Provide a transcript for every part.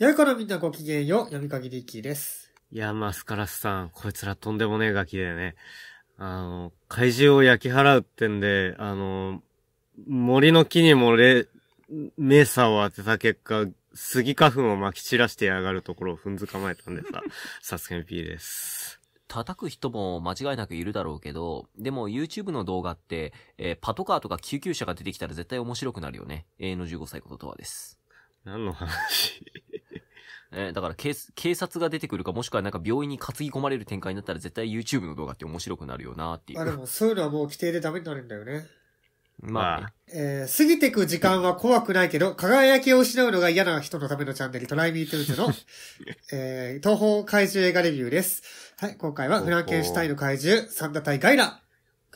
やいからみんなごきげんよう、読みかぎりきです。いや、まあ、スカラスさん、こいつらとんでもねえガキでね、あの、怪獣を焼き払うってんで、あの、森の木にもれ、メーサーを当てた結果、杉花粉を撒き散らしてやがるところを踏んづかまえたんでさ、サスケン P です。叩く人も間違いなくいるだろうけど、でも YouTube の動画って、えー、パトカーとか救急車が出てきたら絶対面白くなるよね。永遠の15歳こととはです。何の話えー、だから警察が出てくるか、もしくはなんか病院に担ぎ込まれる展開になったら絶対 YouTube の動画って面白くなるよなっていう。あ、でも そういうのはもう規定でダメになるんだよね。まあ、ね、えー、過ぎてく時間は怖くないけど、輝きを失うのが嫌な人のためのチャンネル、トライミートゥーズの、えー、東方怪獣映画レビューです。はい、今回はフランケンシュタインの怪獣、サンダ対ガイラ、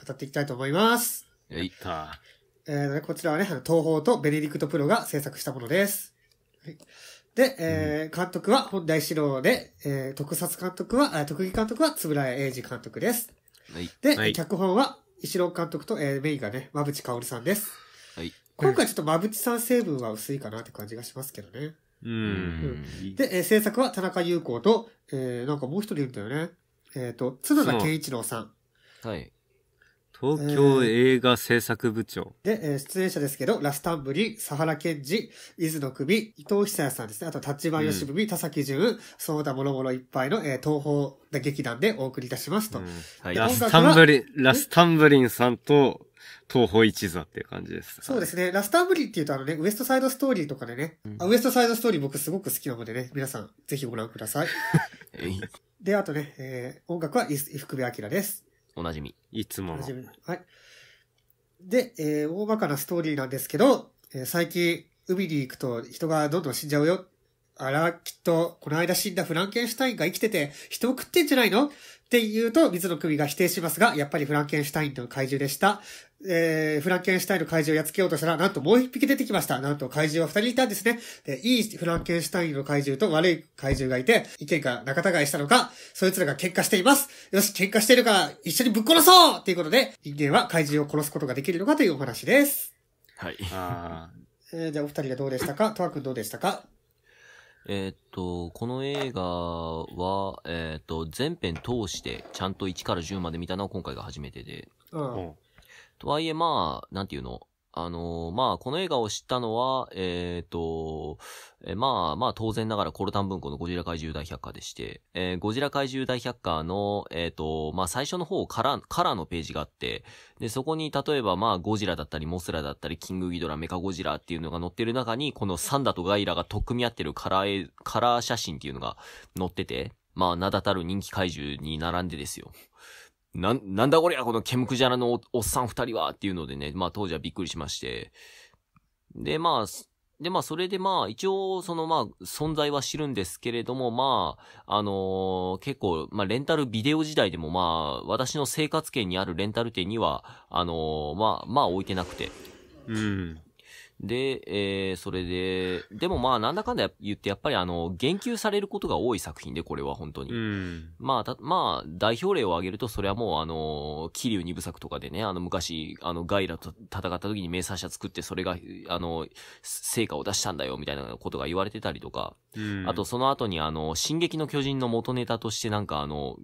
語っていきたいと思います。いったえー、こちらはね、東方とベネディクトプロが制作したものです。はいで、えー、監督は本大志郎で、えー、特撮監督は、特技監督は円谷英二監督です。はい。で、はい、脚本は、石郎監督と、えー、メインがね、馬淵薫さんです。はい。今回ちょっと馬淵さん成分は薄いかなって感じがしますけどね。うんうん。で、えー、制作は田中優子と、えー、なんかもう一人いるんだよね。えっ、ー、と、角田健一郎さん。はい。東京映画制作部長。えー、で、えー、出演者ですけど、ラスタンブリ、サハラケンジ、伊豆の首、伊藤久也さんですね。あと、立花義文、田崎淳、そうだもろもろいっぱいの、えー、東宝劇団でお送りいたしますと。うんはい、ラスタンブリラスタンブリンさんと、東方一座っていう感じです。そうですね。ラスタンブリっていうとあのね、ウエストサイドストーリーとかでね、うん、ウエストサイドストーリー僕すごく好きなのでね、皆さんぜひご覧くださ い。で、あとね、えー、音楽は伊福部明です。おなじみ。いつもの。はい。で、えー、大まかなストーリーなんですけど、えー、最近、海に行くと人がどんどん死んじゃうよ。あら、きっと、この間死んだフランケンシュタインが生きてて、人を食ってんじゃないのって言うと、水野首が否定しますが、やっぱりフランケンシュタインの怪獣でした。えー、フランケンシュタインの怪獣をやっつけようとしたら、なんともう一匹出てきました。なんと怪獣は二人いたんですね。で、いいフランケンシュタインの怪獣と悪い怪獣がいて、意見が仲違いしたのか、そいつらが喧嘩しています。よし、喧嘩しているから一緒にぶっ殺そうということで、人間は怪獣を殺すことができるのかというお話です。はい。あえー、じゃあお二人がどうでしたかトく君どうでしたかえっと、この映画は、えー、っと、前編通して、ちゃんと1から10まで見たのは今回が初めてで。うん。とはいえまあ、なんていうのあのー、まあ、この映画を知ったのは、えっ、ー、と、えー、まあ、まあ、当然ながらコルタン文庫のゴジラ怪獣大百科でして、えー、ゴジラ怪獣大百科の、えっ、と、まあ、最初の方から、ラーのページがあって、で、そこに例えば、まあ、ゴジラだったり、モスラだったり、キングギドラ、メカゴジラっていうのが載ってる中に、このサンダとガイラがとっ組み合ってるカラー、カラー写真っていうのが載ってて、まあ、名だたる人気怪獣に並んでですよ。な、なんだこりゃ、このケムクジャラのおっさん二人はっていうのでね、まあ当時はびっくりしまして。で、まあ、で、まあそれでまあ一応そのまあ存在は知るんですけれども、まあ、あのー、結構、まあレンタルビデオ時代でもまあ私の生活圏にあるレンタル店には、あのー、まあ、まあ置いてなくて。うん。で、えー、それで、でもまあなんだかんだ言ってやっぱりあの、言及されることが多い作品で、これは本当に。まあ、た、まあ、代表例を挙げると、それはもうあの、桐生二部作とかでね、あの昔、あの、ガイラと戦った時に名作者作って、それが、あの、成果を出したんだよ、みたいなことが言われてたりとか、あとその後にあの、進撃の巨人の元ネタとしてなんかあの、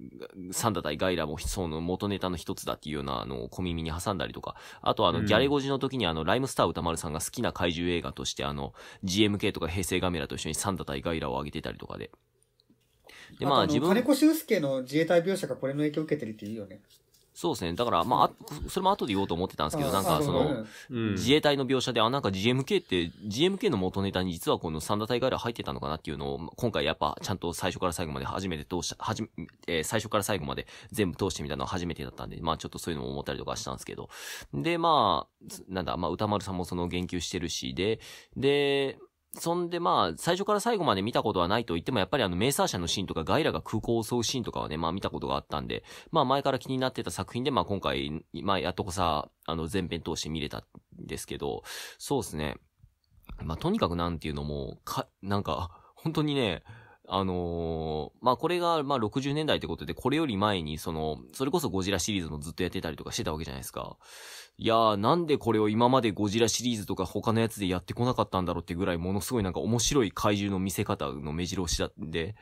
サンダ対ガイラもその元ネタの一つだっていうようなあの、小耳に挟んだりとか、あとあの、ギャレゴジの時にあの、ライムスター歌丸さんが好ききな怪獣映画として、あの、GMK とか平成ガメラと一緒にサンダ対ガイラを上げてたりとかで。で、まあ、あ自分。金子修介の自衛隊描写がこれの影響を受けてるっていいよね。そうですね。だから、まあ、それも後で言おうと思ってたんですけど、なんか、その、自衛隊の描写で、あ、なんか GMK って、GMK の元ネタに実はこの三田隊ガ入ってたのかなっていうのを、今回やっぱ、ちゃんと最初から最後まで初めて通した、はじ、えー、最初から最後まで全部通してみたのは初めてだったんで、まあ、ちょっとそういうのも思ったりとかしたんですけど。で、まあ、なんだ、まあ、歌丸さんもその言及してるし、で、で、そんでまあ、最初から最後まで見たことはないと言っても、やっぱりあの、メーサー社のシーンとか、ガイラが空港を襲うシーンとかはね、まあ見たことがあったんで、まあ前から気になってた作品で、まあ今回、まあやっとこさ、あの、前編通して見れたんですけど、そうですね。まあとにかくなんていうのも、か、なんか、本当にね、あのー、まあ、これが、ま、60年代ってことで、これより前に、その、それこそゴジラシリーズもずっとやってたりとかしてたわけじゃないですか。いやー、なんでこれを今までゴジラシリーズとか他のやつでやってこなかったんだろうってぐらい、ものすごいなんか面白い怪獣の見せ方の目白押しだって、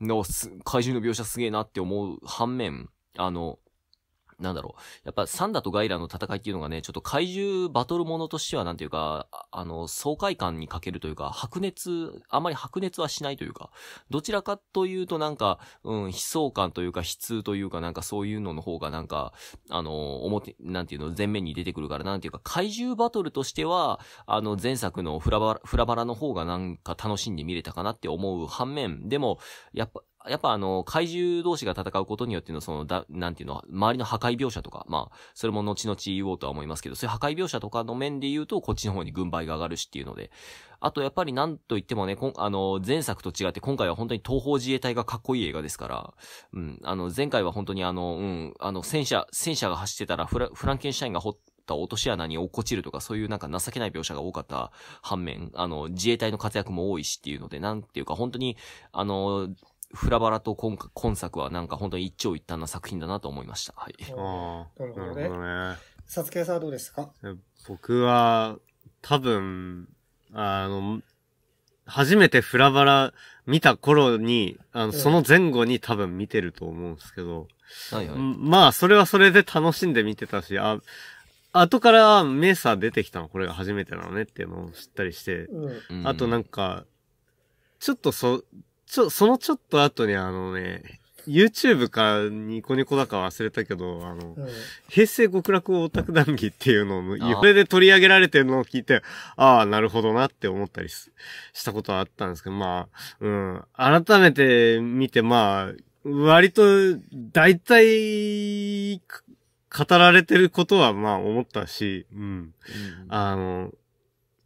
の、怪獣の描写すげえなって思う反面、あの、なんだろう。やっぱサンダとガイラの戦いっていうのがね、ちょっと怪獣バトルものとしてはなんていうか、あの、爽快感に欠けるというか、白熱、あまり白熱はしないというか、どちらかというとなんか、うん、悲壮感というか、悲痛というか、なんかそういうのの方がなんか、あの、表、なんていうの、前面に出てくるから、なんていうか、怪獣バトルとしては、あの、前作のフラバラ、フラバラの方がなんか楽しんで見れたかなって思う反面、でも、やっぱ、やっぱあの、怪獣同士が戦うことによってのその、だ、なんていうの、周りの破壊描写とか、まあ、それも後々言おうとは思いますけど、そういう破壊描写とかの面で言うと、こっちの方に軍配が上がるしっていうので、あとやっぱりなんと言ってもね、こんあの、前作と違って今回は本当に東方自衛隊がかっこいい映画ですから、うん、あの、前回は本当にあの、うん、あの、戦車、戦車が走ってたらフラフランケンシャインが掘って、た落とし穴に落っこちるとか、そういうなんか情けない描写が多かった反面、あの、自衛隊の活躍も多いしっていうので、なんていうか、本当に、あの、フラバラと今今作はなんか本当に一長一短な作品だなと思いました。はい。ああ、なるほどね。サツケさんはどうですか僕は、多分、あの、初めてフラバラ見た頃に、あの、その前後に多分見てると思うんですけど、はいはい、まあ、それはそれで楽しんで見てたし、あ、後からメーサー出てきたのこれが初めてなのねっていうのを知ったりして、うん、あとなんか、ちょっとそ、ちょ、そのちょっと後にあのね、YouTube かニコニコだか忘れたけど、あの、うん、平成極楽オタク談義っていうのを、それで取り上げられてるのを聞いて、ああ、なるほどなって思ったりしたことはあったんですけど、まあ、うん、改めて見て、まあ、割と、大体、語られてることは、まあ、思ったし、うん。うん、あの、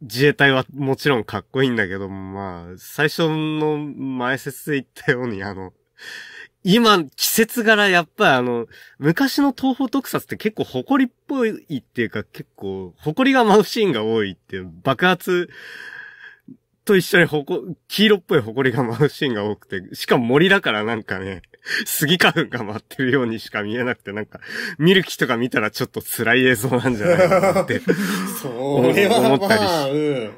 自衛隊はもちろんかっこいいんだけど、まあ、最初の前説で言ったように、あの、今、季節柄やっぱりあの、昔の東方特撮って結構誇りっぽいっていうか結構、誇りが舞うシーンが多いっていう、爆発と一緒にほこ、黄色っぽい埃が舞うシーンが多くて、しかも森だからなんかね、杉花粉が舞ってるようにしか見えなくて、なんか、見る気とか見たらちょっと辛い映像なんじゃないかなって思ったりし、う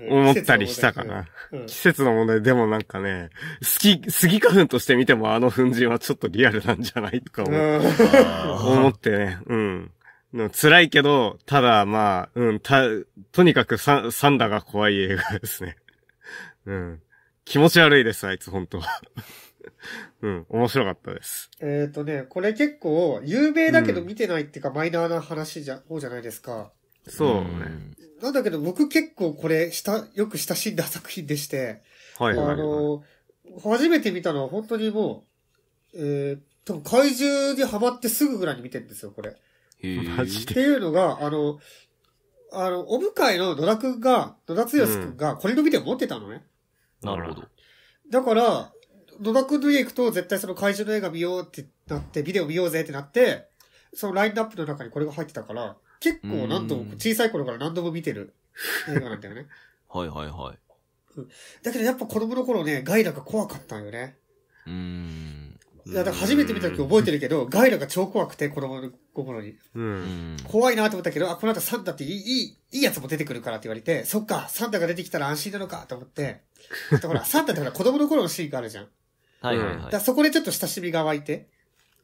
ん、思ったりしたかな、季節の問題でもなんかね、杉、杉花粉として見てもあの粉塵はちょっとリアルなんじゃないとか思ってね、うん。辛いけど、ただまあ、うん、た、とにかくササンダが怖い映画ですね。うん。気持ち悪いです、あいつ、本当 うん、面白かったです。えっ、とね、これ結構、有名だけど見てないっていうか、うん、マイナーな話じゃ、方じゃないですか。そうね、なんだけど、僕結構これ、した、よく親しんだ作品でして、はい、はい、あの、初めて見たのは本当にもう、えー、多分怪獣にハマってすぐぐらいに見てるんですよ、これ。マジで。っていうのが、あの、あの、おかいの野田くんが、野田剛くんが、これのビデオ持ってたのね。なるほど。だから、野田くんの家行くと絶対その怪獣の映画見ようってなって、ビデオ見ようぜってなって、そのラインナップの中にこれが入ってたから、結構何度も、小さい頃から何度も見てる 映画なんだよね。はいはいはい。だけどやっぱ子供の頃ね、ガイダが怖かったんよね。うん。いや、だから初めて見た時覚えてるけど、ガイラが超怖くて、子供の心に。うん。怖いなと思ったけど、あ、この後サンタっていい、いい、いいやつも出てくるからって言われて、そっか、サンタが出てきたら安心なのかと思って、だかほら、サンタってほら子供の頃のシーンがあるじゃん。はいはいはい。そこでちょっと親しみが湧いて、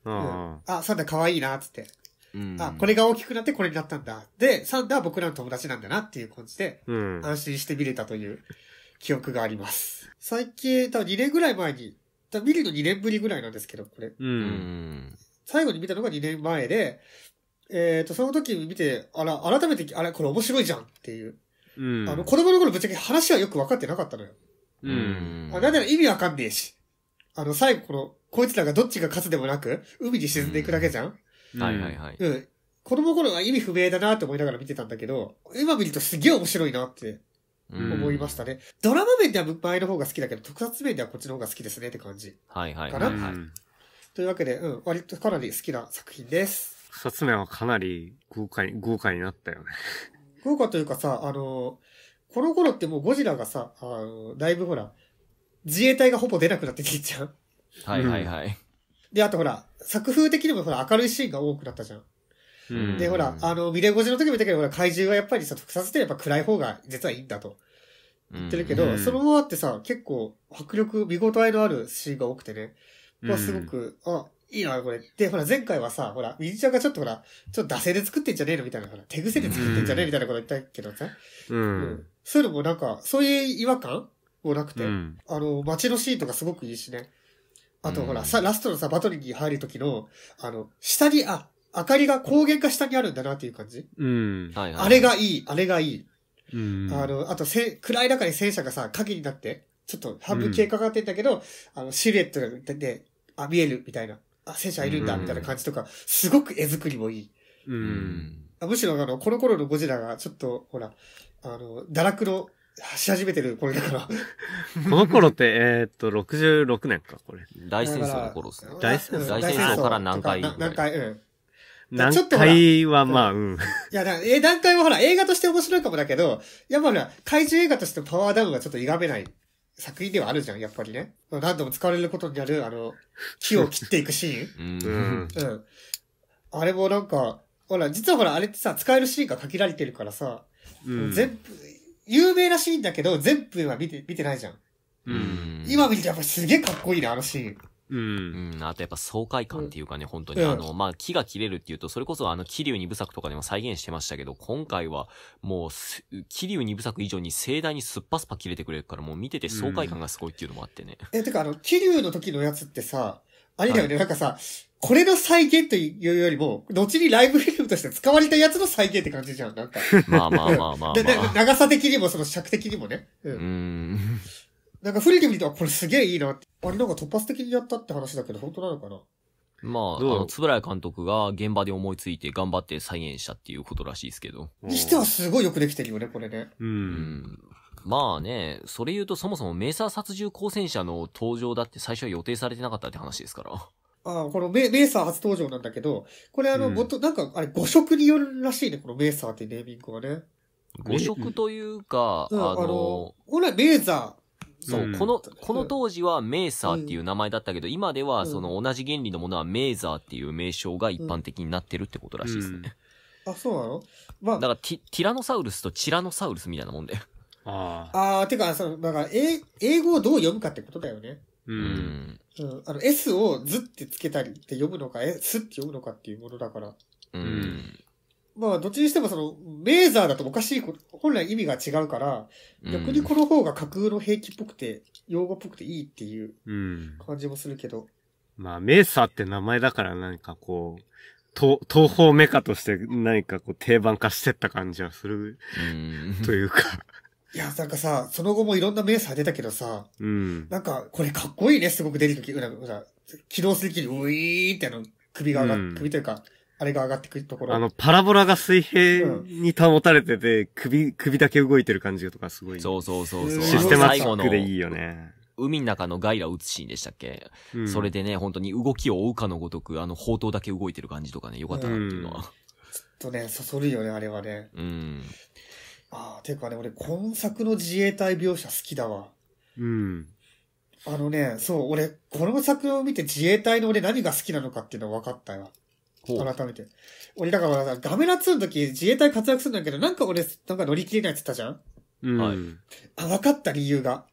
ううんあ、サンタ可愛いなっつって、うんあ、これが大きくなってこれになったんだ。で、サンタは僕らの友達なんだなっていう感じで、うん。安心して見れたという記憶があります。最近、多分2年ぐらい前に、だ見るの2年ぶりぐらいなんですけど、これ。うん。最後に見たのが2年前で、えっ、ー、と、その時見て、あら、改めて、あれ、これ面白いじゃんっていう。うん。あの、子供の頃ぶっちゃけ話はよく分かってなかったのよ。うん。あ、なんなら意味わかんねえし。あの、最後この、こいつらがどっちが勝つでもなく、海に沈んでいくだけじゃん、うん、はいはいはい。うん。子供頃は意味不明だなって思いながら見てたんだけど、今見るとすげえ面白いなって思いましたね、うん。ドラマ面では前の方が好きだけど、特撮面ではこっちの方が好きですねって感じ。はいはい、はい、というわけで、うん、割とかなり好きな作品です。特撮面はかなり豪華に、豪華になったよね豪華というかさ、あの、この頃ってもうゴジラがさ、あの、だいぶほら、自衛隊がほぼ出なくなってきちゃう。はいはいはい。で、あとほら、作風的にもほら、明るいシーンが多くなったじゃん。で、ほら、あの、ミレゴジの時も言ったけど、ほら、怪獣はやっぱりさ、特撮ってやっぱ暗い方が実はいいんだと言ってるけど、そのままってさ、結構迫力、見応えのあるシーンが多くてね、まあすごく、あ、いいな、これ。で、ほら、前回はさ、ほら、みニちゃんがちょっとほら、ちょっと惰性で作ってんじゃねえのみたいな、ほら、手癖で作ってんじゃねえみたいなこと言ったけどさ。うん。そういうのもなんか、そういう違和感もなくて、うん、あの、街のシーンとかすごくいいしね。あと、ほら、さ、ラストのさ、バトルに入る時の、あの、下に、あ、明かりが光源化下にあるんだなっていう感じ。うん。はいはい。あれがいい、あれがいい。うん。あの、あとせ、暗い中に戦車がさ、影になって、ちょっと半分消えかかってんだけど、あの、シルエットが出て、あ、見える、みたいな。あ、戦車いるんだ、みたいな感じとか、すごく絵作りもいい。うん。あむしろ、あの、この頃のゴジラが、ちょっと、ほら、あの、堕落の、し始めてる頃だから。この頃って、えーっと、66年か、これ。大戦争の頃ですね。大戦争から何回何回、うん。何回はまあ、うん。いや、だえ、段階はほら、映画として面白いかもだけど、やっぱほら、怪獣映画としてパワーダウンがちょっと歪めない作品ではあるじゃん、やっぱりね。何度も使われることになる、あの、木を切っていくシーン。うん。うん。あれもなんか、ほら、実はほら、あれってさ、使えるシーンが限られてるからさ、うん、全部、有名なシーンだけど、全部は見て、見てないじゃん。うん。今見てやっぱすげえかっこいいな、あのシーン。うん、うん、あとやっぱ爽快感っていうかね、うん、本当に、あの、まあ、木が切れるっていうと、それこそあの、桐生二部作とかでも再現してましたけど、今回はもう、桐生二部作以上に盛大にすっぱすぱ切れてくれるから、もう見てて爽快感がすごいっていうのもあってね。うん、え、てかあの、桐生の時のやつってさ、あれだよね、はい、なんかさ、これの再現というよりも、後にライブフィルムとして使われたやつの再現って感じじゃん、なんか。まあまあまあまあ、まあ 長さ的にも、その尺的にもね。うん。うんなんか、振りで見たらこれすげえいいなって。あれなんか突発的にやったって話だけど、本当なのかなまあ、あの、つぶらや監督が現場で思いついて頑張って再現したっていうことらしいですけど。にしてはすごいよくできてるよね、これね。うん。まあね、それ言うとそもそもメーサー殺獣光線車の登場だって最初は予定されてなかったって話ですから。ああ、このメメーサー初登場なんだけど、これあの、もっと、なんか、あれ、誤色によるらしいね、このメーサーっていうネーミングはね。誤色というか、あのほら、メーザー、そう、この、この当時はメーサーっていう名前だったけど、今ではその同じ原理のものはメーザーっていう名称が一般的になってるってことらしいですね。あ、そうなのまあ。だからティ、ティラノサウルスとチラノサウルスみたいなもんだよ。ああ。ああ、てか、その、だから、英、英語をどう読むかってことだよね。うん。うん。あの、S をズってつけたりって読むのか、S って読むのかっていうものだから。うん。まあ、どっちにしてもその、メーザーだとおかしい本来意味が違うから、逆にこの方が架空の兵器っぽくて、用語っぽくていいっていう感じもするけど。うん、まあ、メーサーって名前だから何かこう、東方メカとして何かこう定番化してった感じはする、うん、というか いや、なんかさ、その後もいろんなメーサー出たけどさ、うん、なんか、これかっこいいね、すごく出るとき。なんか、起動するときに、ウィーってあの、首が上が、うん、首というか、あれが上がってくるところ。あの、パラボラが水平に保たれてて、うん、首、首だけ動いてる感じとかすごい。そうそうそうそう。システマチックでいいよね。海の中のガイラ撃つシーンでしたっけ、うん、それでね、本当に動きを追うかのごとく、あの、砲塔だけ動いてる感じとかね、よかったなっていうのは。うん、ちょっとね、そそるよね、あれはね。うん。ああ、ていうかね、俺、今作の自衛隊描写好きだわ。うん。あのね、そう、俺、この作を見て自衛隊の俺何が好きなのかっていうの分かったよ。改めて。俺、だからさ、ガメラ2の時自衛隊活躍するんだけど、なんか俺、なんか乗り切れないって言ったじゃんうん。はいあ、分かった理由が。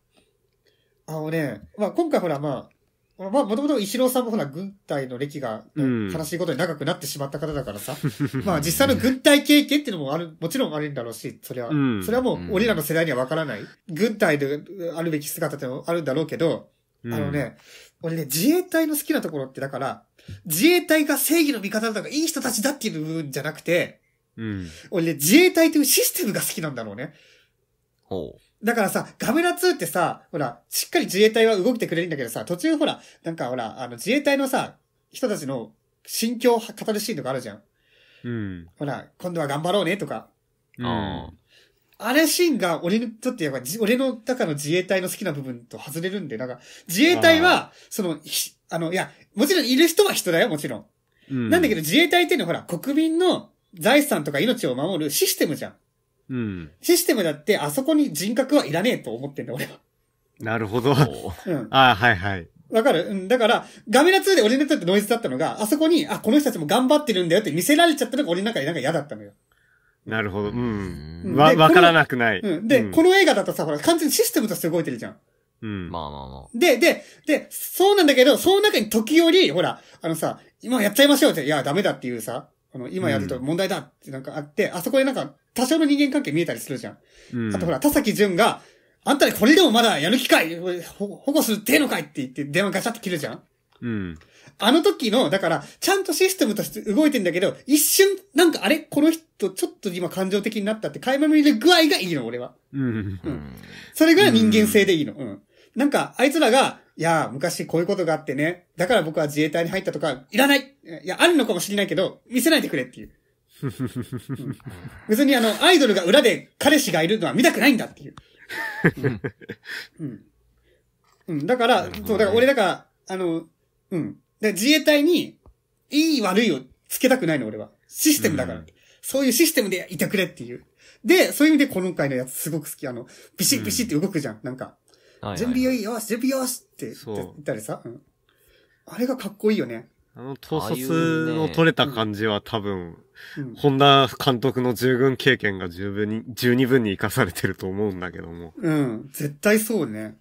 あのね、まあ今回ほらまあ、まあもともと石郎さんもほら軍隊の歴が悲しいことに長くなってしまった方だからさ、まあ実際の軍隊経験っていうのもある、もちろんあるんだろうし、それは。それはもう俺らの世代には分からない。軍隊であるべき姿ってのもあるんだろうけど、あのね、俺ね、自衛隊の好きなところって、だから、自衛隊が正義の味方だとか、いい人たちだっていう部分じゃなくて、うん、俺ね、自衛隊というシステムが好きなんだろうね。ほう。だからさ、ガメラ2ってさ、ほら、しっかり自衛隊は動いてくれるんだけどさ、途中ほら、なんかほら、あの、自衛隊のさ、人たちの心境を語るシーンとかあるじゃん。うん。ほら、今度は頑張ろうねとか。うん。あれシーンが俺にとってやっぱ、俺の中の自衛隊の好きな部分と外れるんで、なんか、自衛隊は、その、あの、いや、もちろんいる人は人だよ、もちろん。うん、なんだけど自衛隊っていうのはほら、国民の財産とか命を守るシステムじゃん。うん。システムだって、あそこに人格はいらねえと思ってんだ、俺は。なるほど。うん。あはいはい。わかるうん。だから、ガメラ2で俺にとってノイズだったのが、あそこに、あ、この人たちも頑張ってるんだよって見せられちゃったのが俺の中でなんか嫌だったのよ。なるほど。うん。わ、わからなくない。うん。で、うん、この映画だとさ、ほら、完全にシステムとして動いてるじゃん。うん。まあまあまあ。で、で、で、そうなんだけど、その中に時折、ほら、あのさ、今やっちゃいましょうって、いや、ダメだっていうさ、あの、今やると問題だってなんかあって、うん、あそこでなんか、多少の人間関係見えたりするじゃん。うん。あとほら、田崎淳が、あんたにこれでもまだやる機会、保護するってのかいって言って電話ガチャって切るじゃん。うん。あの時の、だから、ちゃんとシステムとして動いてんだけど、一瞬、なんかあれこの人、ちょっと今感情的になったって、垣間見る具合がいいの、俺は。うん。うん。それぐらい人間性でいいの。うん。なんか、あいつらが、いや昔こういうことがあってね、だから僕は自衛隊に入ったとか、いらないいや、あるのかもしれないけど、見せないでくれっていう。う別にあの、アイドルが裏で彼氏がいるのは見たくないんだっていう。うん。うん、だから、そう、だから俺だから、あの、うん。で、自衛隊に、いい悪いをつけたくないの、俺は。システムだから、うん、そういうシステムでいてくれっていう。で、そういう意味で今回のやつすごく好き。あの、ビシッビシッって動くじゃん。うん、なんか、準備よいよし、準備よしって言ったりさ、うん。あれがかっこいいよね。あの、統率の取れた感じは多分、ホん、本田監督の従軍経験が十分に、十二分に活かされてると思うんだけども。うん、絶対そうね。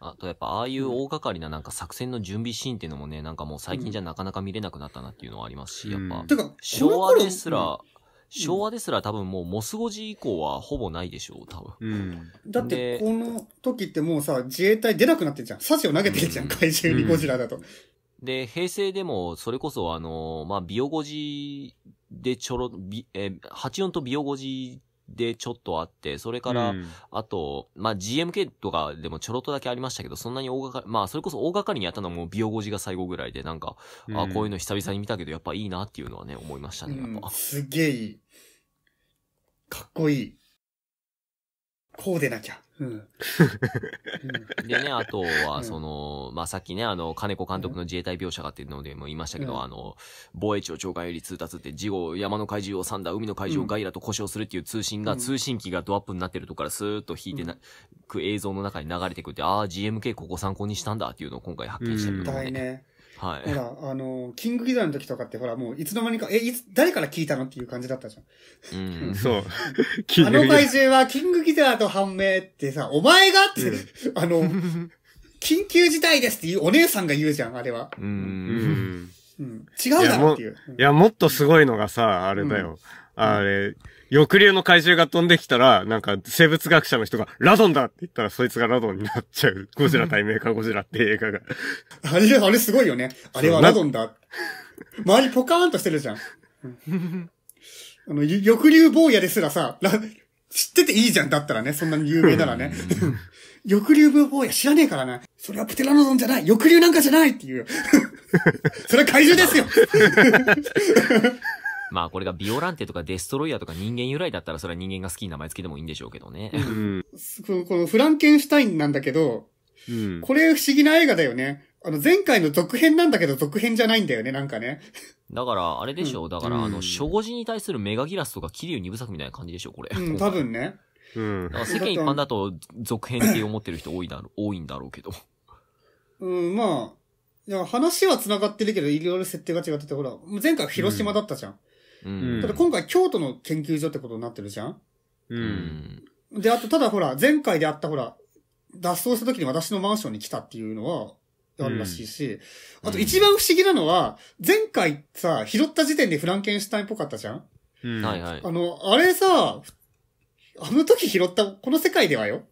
あとやっぱああいう大掛かりななんか作戦の準備シーンっていうのもね、なんかもう最近じゃなかなか見れなくなったなっていうのはありますし、やっぱ、てか昭和ですら、昭和ですら多分もうモスゴ時以降はほぼないでしょう、多分。うん、だってこの時ってもうさ、自衛隊出なくなってんじゃん。サシを投げてんじゃん、うん、怪獣にゴジラだと。うん、で、平成でも、それこそあの、まあ、ビオゴジでちょろ、えー、84とビオゴジでちょっとあって、それから、あと、まあ、GMK とかでもちょろっとだけありましたけど、そんなに大掛かり、まあ、それこそ大掛かりにやったのも美容5時が最後ぐらいで、なんか、あこういうの久々に見たけど、やっぱいいなっていうのはね、思いましたね、やっぱ。うん、すげえいい。かっこいい。こうでなきゃ。でね、あとは、その、まあ、さっきね、あの、金子監督の自衛隊描写がっていうのでも言いましたけど、あの、防衛庁長官より通達って、事後、山の怪獣をサンダー、海の怪獣をガイラと故障するっていう通信が、通信機がドアップになってるとこからスーッと引いてな、く映像の中に流れてくって、ああ、GMK ここ参考にしたんだっていうのを今回発見したりとかね。はい。ほら、あの、キングギターの時とかって、ほら、もう、いつの間にか、え、いつ、誰から聞いたのっていう感じだったじゃん。うん、そう。あの怪獣は、キングギターと判明ってさ、お前がって、うん、あの、緊急事態ですっていうお姉さんが言うじゃん、あれは。うん。うん、違うだろっていう。いや、もっとすごいのがさ、あれだよ。あれ、抑留の怪獣が飛んできたら、なんか生物学者の人が、ラドンだって言ったらそいつがラドンになっちゃう。ゴジラ対メーカーゴジラって映画が。あれ、あれすごいよね。あれはラドンだ。周りポカーンとしてるじゃん。あの、抑留坊やですらさ、知ってていいじゃんだったらね、そんなに有名ならね。抑留坊や知らねえからな。それはプテラノドンじゃない抑留なんかじゃないっていう。それは怪獣ですよ まあこれがビオランテとかデストロイヤーとか人間由来だったらそれは人間が好きに名前付けてもいいんでしょうけどね。うん、このフランケンシュタインなんだけど、うん、これ不思議な映画だよね。あの前回の続編なんだけど続編じゃないんだよね、なんかね。だから、あれでしょ、うん、だから、あの、守語字に対するメガギラスとか、桐生二部作みたいな感じでしょ、これ。うん、多分ね。うん。だから世間一般だと、続編って思ってる人多いだろ、う、多いんだろうけど。うん、まあ、いや話は繋がってるけど、いろいろ設定が違ってて、ほら、前回広島だったじゃん。うんうん、ただ今回京都の研究所ってことになってるじゃんうん。で、あと、ただほら、前回であったほら、脱走した時に私のマンションに来たっていうのは、あるらしいし、うん、あと一番不思議なのは、前回さ、拾った時点でフランケンシュタインっぽかったじゃんうん。はいはい。あの、あれさ、あの時拾った、この世界ではよ。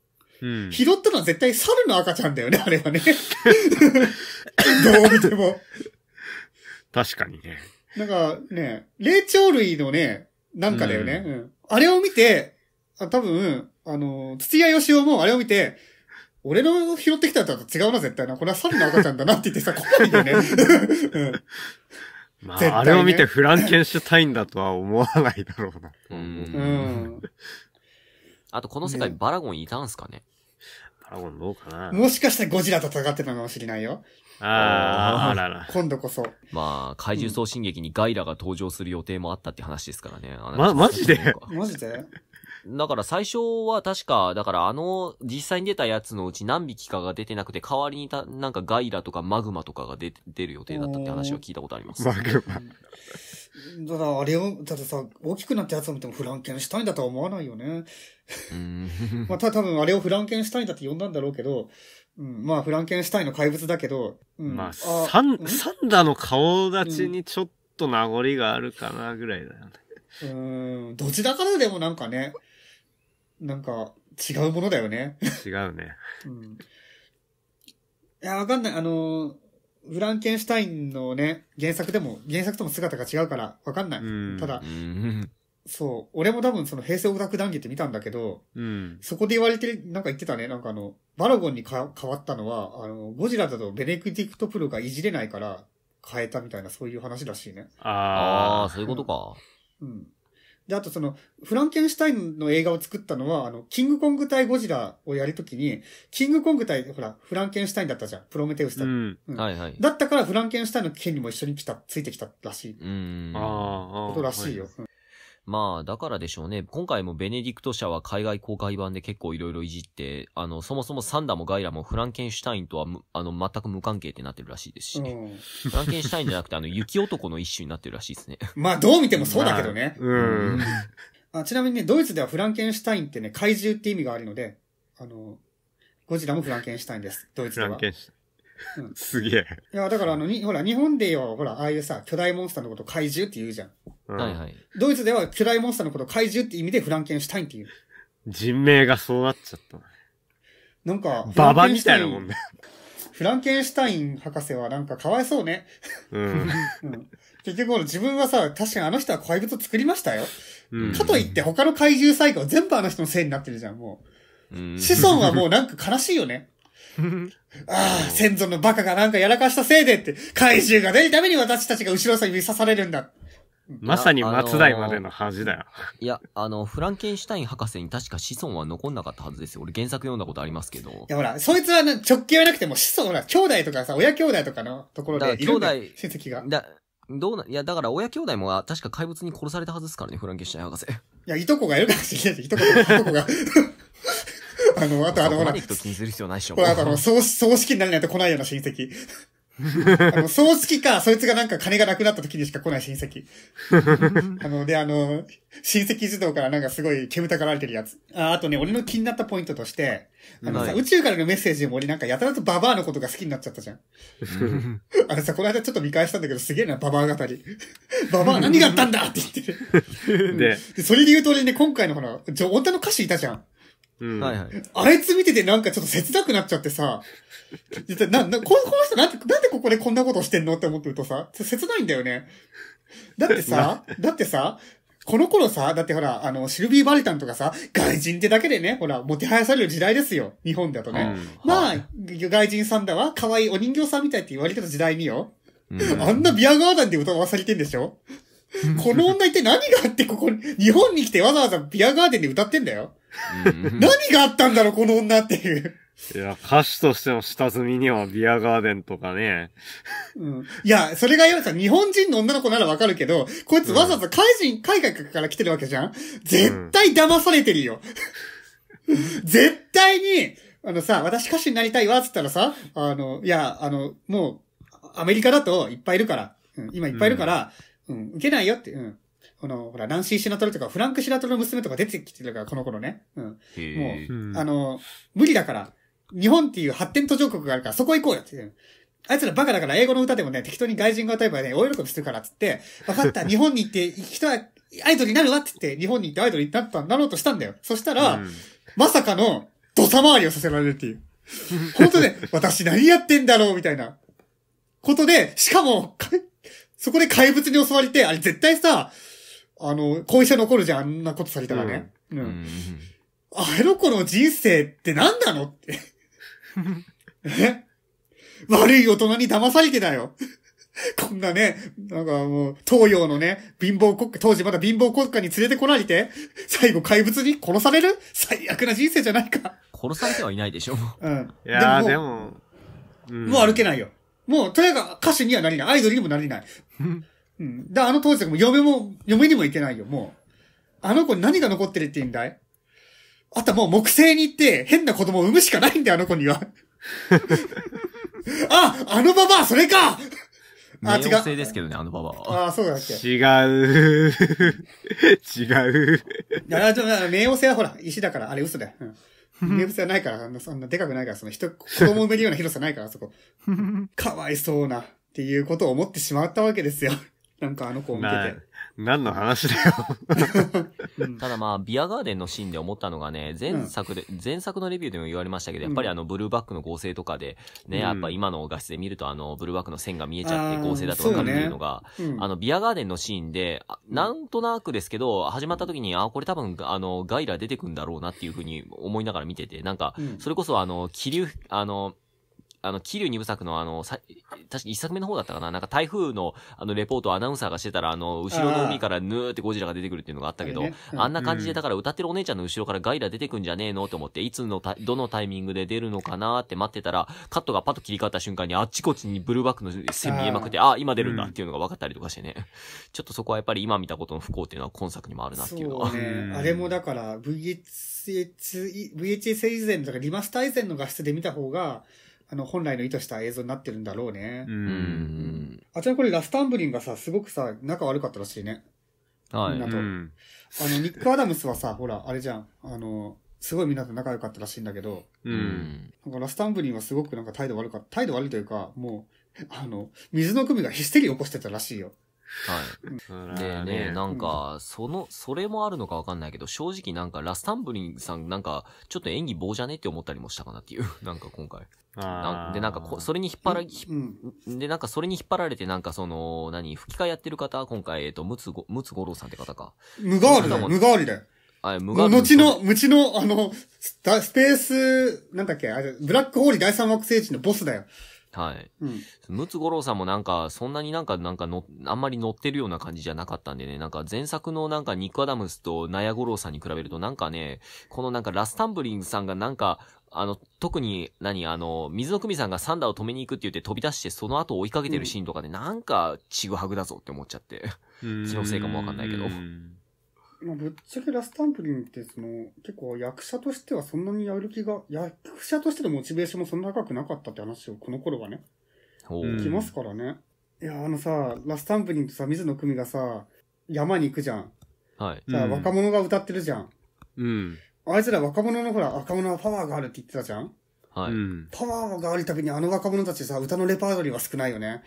うん、拾ったのは絶対猿の赤ちゃんだよね、あれはね。どう見ても。確かにね。なんかね、霊長類のね、なんかだよね。うん、あれを見て、あ多分、あの、土屋義雄もあれを見て、俺の拾ってきたやつと違うな、絶対な。これは猿の赤ちゃんだなって言ってさ、怖いよね。うんまあ、ね、あれを見てフランケンシュタインだとは思わないだろうな。うん。あと、この世界にバラゴンいたんすかね、ね、バラゴンどうかなもしかしたらゴジラと戦ってたのかもしれないよ。ああ、あらら。今度こそ。まあ、怪獣送信劇にガイラが登場する予定もあったって話ですからね。ま、マジでマジでだから最初は確か、だからあの、実際に出たやつのうち何匹かが出てなくて、代わりにた、なんかガイラとかマグマとかが出出る予定だったって話を聞いたことあります。マグマ。だからあれを、だってさ、大きくなったやつを見てもフランケンシュタインだとは思わないよね。まあた多分あれをフランケンシュタインだって呼んだんだろうけど、うん、まあ、フランケンシュタインの怪物だけど、うん、まあ、サン、サンダーの顔立ちにちょっと名残があるかな、ぐらいだよね。うん、ん、どちらからでもなんかね、なんか、違うものだよね。違うね。うん。いや、わかんない。あの、フランケンシュタインのね、原作でも、原作とも姿が違うから、わかんない。ただ、そう、俺も多分その平成オタク談義って見たんだけど、うん、そこで言われてなんか言ってたね、なんかあの、バラゴンに変わったのは、あの、ゴジラだとベネクティクトプロがいじれないから変えたみたいな、そういう話らしいね。ああ、そういうことか。うん。で、あとその、フランケンシュタインの映画を作ったのは、あの、キングコング対ゴジラをやるときに、キングコング対、ほら、フランケンシュタインだったじゃん。プロメテウスだ、うん、うん。はいはい。だったから、フランケンシュタインの剣にも一緒に来た、ついてきたらしい。うん。ああ。ことらしいよ。はいうんまあ、だからでしょうね。今回もベネディクト社は海外公開版で結構いろいろいじって、あの、そもそもサンダもガイラもフランケンシュタインとは、あの、全く無関係ってなってるらしいですしね。うん、フランケンシュタインじゃなくて、あの、雪男の一種になってるらしいですね。まあ、どう見てもそうだけどね。まあ、うん。あちなみにね、ドイツではフランケンシュタインってね、怪獣って意味があるので、あの、ゴジラもフランケンシュタインです。ドイツでは。フランケンシュタイン。すげえ。いや、だからあの、に、ほら、日本でよ、ほら、ああいうさ、巨大モンスターのこと怪獣って言うじゃん。はいはい。ドイツでは巨大モンスターのこと怪獣って意味でフランケンシュタインって言う。人名がそうなっちゃった。なんか、ババみたいなもんね。フランケンシュタイン博士はなんかかわいそうね。うん。結局自分はさ、確かにあの人は怪物作りましたよ。うん、かといって他の怪獣最後全部あの人のせいになってるじゃん、もう。うん、子孫はもうなんか悲しいよね。ああ、先祖のバカがなんかやらかしたせいでって、怪獣が出るために私たちが後ろさ見さされるんだ。まさに松代までの恥だよ。いや、あの、フランケンシュタイン博士に確か子孫は残んなかったはずですよ。俺原作読んだことありますけど。いや、ほら、そいつは、ね、直系はなくても子孫、ほら、兄弟とかさ、親兄弟とかのところでいるんだよ、親戚が。だどうな、いや、だから親兄弟も確か怪物に殺されたはずですからね、フランケンシュタイン博士。いや、いとこがいるかもしれないいとこいとこが。あの、あとあの、ほら。こ気にする必要ないしょ。あの、葬式にならないと来ないような親戚。あの、葬式か、そいつがなんか金がなくなった時にしか来ない親戚。あの、で、あの、親戚児童からなんかすごい煙たがられてるやつ。ああとね、俺の気になったポイントとして、あのさ、宇宙からのメッセージも俺なんかやたらとババアのことが好きになっちゃったじゃん。あれさ、この間ちょっと見返したんだけど、すげえな、ババア語り。ババア何があったんだって言ってる。で、それで言うと俺ね、今回のほら、ょ、女の歌手いたじゃん。うん。はいはい。あいつ見ててなんかちょっと切なくなっちゃってさ、実はな、な、この人なんで、なんでここでこんなことしてんのって思ってるとさ、切ないんだよね。だってさ、だってさ、この頃さ、だってほら、あの、シルビー・バルタンとかさ、外人ってだけでね、ほら、もてはやされる時代ですよ。日本だとね。うんまあ、外人さんだわ、可愛いお人形さんみたいって言われてた時代によ。うんあんなビアガーデンで歌わされてんでしょ この女一体何があってここに、日本に来てわざわざビアガーデンで歌ってんだよ。何があったんだろう、この女っていう。いや、歌手としての下積みにはビアガーデンとかね。うん。いや、それが言わさ、日本人の女の子ならわかるけど、こいつわざわざ海人、うん、海外から来てるわけじゃん絶対騙されてるよ。うん、絶対に、あのさ、私歌手になりたいわ、つったらさ、あの、いや、あの、もう、アメリカだといっぱいいるから、うん、今いっぱいいるから、うん、うん、受けないよって、うん。この、ほら、ランシー・シナトルとか、フランク・シナトルの娘とか出てきてるから、この頃ね。うん。もう、あの、無理だから、日本っていう発展途上国があるから、そこ行こうよって。あいつらバカだから英語の歌でもね、適当に外人が歌えばね、大喜びするからっつって、分かった、日本に行って、人はアイドルになるわって言って、日本に行ってアイドルになったなろうとしたんだよ。そしたら、うん、まさかの、土佐回りをさせられるっていう。本当ね、私何やってんだろうみたいな。ことで、しかも、そこで怪物に襲われて、あれ絶対さ、あの、後遺症残るじゃん、あんなことされたらね。うん。うん、あの子の人生って何なのってえ 悪い大人に騙されてだよ。こんなね、なんかもう、東洋のね、貧乏国家、当時まだ貧乏国家に連れてこられて、最後怪物に殺される最悪な人生じゃないか。殺されてはいないでしょ。うん。い やでももう、うん、もう歩けないよ。もう、とにかく歌手にはなりない。アイドルにもなりない。うん。だ、あの当時も嫁も、嫁にも行けないよ、もう。あの子に何が残ってるって言うんだいあともう木星に行って変な子供を産むしかないんだよ、あの子には。あ、あのババア、それかあ、違う。星ですけどね、あのババア。あ、そうだっけ。違う。違う。いや、であ、冥王星はほら、石だから、あれ嘘だよ。うん星はないから、あのそんなでかくないから、その人、子供産めるような広さないから、そこ。かわいそうな、っていうことを思ってしまったわけですよなんかあの子を見てて。な何の話だよ、ただまあ、ビアガーデンのシーンで思ったのがね、前作で、前作のレビューでも言われましたけど、やっぱりあの、ブルーバックの合成とかで、ね、やっぱ今の画質で見るとあの、ブルーバックの線が見えちゃって合成だとわかるっていうのが、あの、ビアガーデンのシーンで、なんとなくですけど、始まった時に、あ、これ多分、あの、ガイラ出てくんだろうなっていうふうに思いながら見てて、なんか、それこそあの、気流、あの、あの、桐生二部作のあの、さ、確か一作目の方だったかななんか台風の、あの、レポートアナウンサーがしてたら、あの、後ろの海からぬーってゴジラが出てくるっていうのがあったけど、あねうん、あんな感じで、だから歌ってるお姉ちゃんの後ろからガイラ出てくんじゃねえのと思って、いつのた、どのタイミングで出るのかなって待ってたら、カットがパッと切り替わった瞬間にあっちこっちにブルーバックの線見えまくって、ああ、今出るんだっていうのが分かったりとかしてね。うん、ちょっとそこはやっぱり今見たことの不幸っていうのは今作にもあるなっていうのは。ね、あれもだから VHS、VHS 以前とかリマスター以前の画質で見た方が、あの、本来の意図した映像になってるんだろうね。うん。あちゃ、これラスタンブリンがさ、すごくさ、仲悪かったらしいね。はい。みんなと。うん、あの、ニック・アダムスはさ、ほら、あれじゃん。あの、すごいみんなと仲良かったらしいんだけど、うん。なんかラスタンブリンはすごくなんか態度悪かった。態度悪いというか、もう、あの、水の組がヒステリー起こしてたらしいよ。はい。でね、なんか、その、それもあるのかわかんないけど、正直なんか、ラスタンブリンさんなんか、ちょっと演技棒じゃねって思ったりもしたかなっていう、なんか今回。なで、なんかこ、それに引っ張ら、うん、で、なんか、それに引っ張られて、なんか、その、何、吹き替えやってる方、今回、えっと、ムツゴ、ムツゴロウさんって方か。無代わりだん。無代わりだよ。あ、無我後の、無知の、あの、スペース、なんだっけ、あれ、ブラックホーリー第三惑星人のボスだよ。はい。ムツゴロウさんもなんか、そんなになんか、なんかの、あんまり乗ってるような感じじゃなかったんでね、なんか前作のなんかニック・アダムスとナヤゴロウさんに比べるとなんかね、このなんかラスタンブリングさんがなんか、あの、特に、何、あの、水の組さんがサンダーを止めに行くって言って飛び出して、その後追いかけてるシーンとかで、なんか、ちぐはぐだぞって思っちゃって。気のせいかもわかんないけど。まあ、ぶっちゃけラスタンプリンってその結構役者としてはそんなにやる気が役者としてのモチベーションもそんな高くなかったって話をこの頃はねきますからねいやあのさラスタンプリンとさ水野久美がさ山に行くじゃん、はい、さ、う若者が歌ってるじゃん、うん、あいつら若者のほら若者はパワーがあるって言ってたじゃんはい、パワーがあるたびにあの若者たちさ、歌のレパートリーは少ないよね。